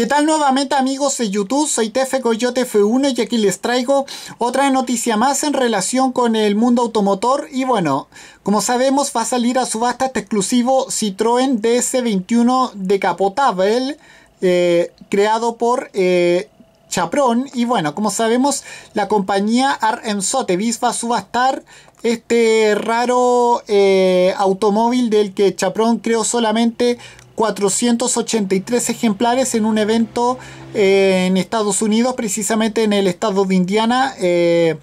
¿Qué tal nuevamente amigos de YouTube? Soy TF Coyote F1 y aquí les traigo otra noticia más en relación con el mundo automotor y bueno, como sabemos va a salir a subasta este exclusivo Citroën DS21 decapotable eh, creado por... Eh, Chapron. y bueno, como sabemos la compañía RM Sotheby's va a subastar este raro eh, automóvil del que Chapron creó solamente 483 ejemplares en un evento eh, en Estados Unidos, precisamente en el estado de Indiana. Eh,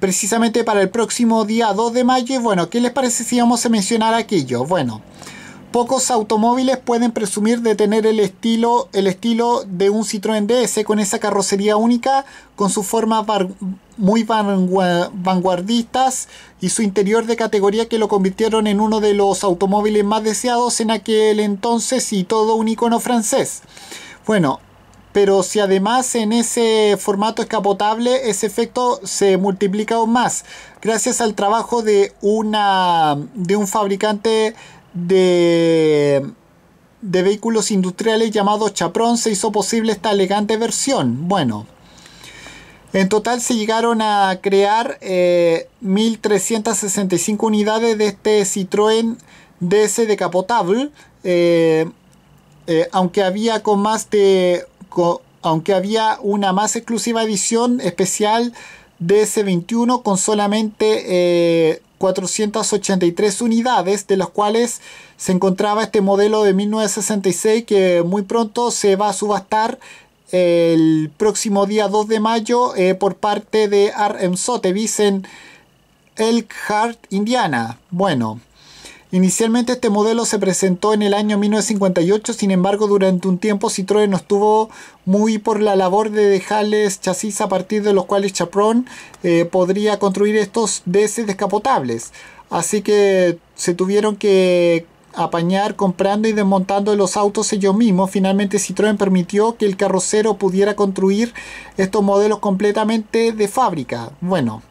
precisamente para el próximo día 2 de mayo. Y bueno, ¿qué les parece si vamos a mencionar aquello? Bueno, Pocos automóviles pueden presumir de tener el estilo, el estilo de un Citroën DS con esa carrocería única, con sus formas muy vanguardistas y su interior de categoría que lo convirtieron en uno de los automóviles más deseados en aquel entonces y todo un icono francés. Bueno, pero si además en ese formato escapotable ese efecto se multiplica aún más gracias al trabajo de, una, de un fabricante de, vehículos industriales llamados Chapron se hizo posible esta elegante versión. Bueno, en total se llegaron a crear 1.365 eh, unidades de este Citroën DS decapotable, eh, eh, aunque había con más de... aunque había una más exclusiva edición especial DS21 con solamente 483 unidades, de las cuales se encontraba este modelo de 1966 que muy pronto se va a subastar eh, el próximo día 2 de mayo eh, por parte de RM Sotheby's en Elkhart, Indiana. Bueno, Inicialmente este modelo se presentó en el año 1958, sin embargo durante un tiempo Citroën no estuvo muy por la labor de dejarles chasis a partir de los cuales Chapron eh, podría construir estos DS descapotables. Así que se tuvieron que apañar comprando y desmontando los autos ellos mismos. Finalmente Citroën permitió que el carrocero pudiera construir estos modelos completamente de fábrica. Bueno,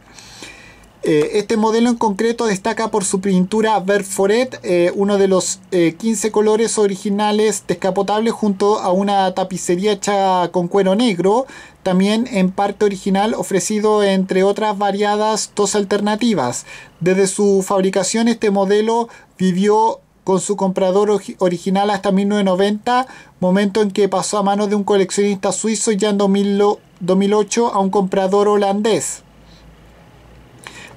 eh, este modelo en concreto destaca por su pintura Verforet, eh, uno de los 15 eh, colores originales descapotables junto a una tapicería hecha con cuero negro, también en parte original ofrecido entre otras variadas dos alternativas. Desde su fabricación este modelo vivió con su comprador original hasta 1990, momento en que pasó a manos de un coleccionista suizo ya en 2008 a un comprador holandés.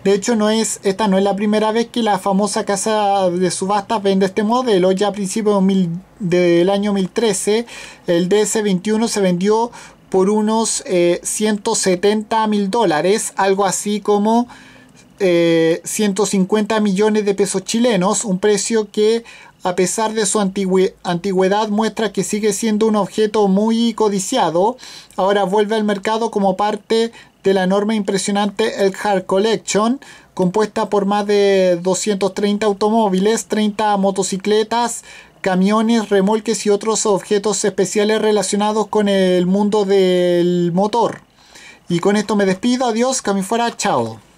De hecho, no es, esta no es la primera vez que la famosa casa de subastas vende este modelo. Ya a principios del año 2013, el DS-21 se vendió por unos 170 eh, mil dólares, algo así como 150 eh, millones de pesos chilenos, un precio que a pesar de su antigüedad muestra que sigue siendo un objeto muy codiciado, ahora vuelve al mercado como parte de la enorme impresionante impresionante Elkhart Collection, compuesta por más de 230 automóviles, 30 motocicletas, camiones, remolques y otros objetos especiales relacionados con el mundo del motor. Y con esto me despido, adiós, que fuera, chao.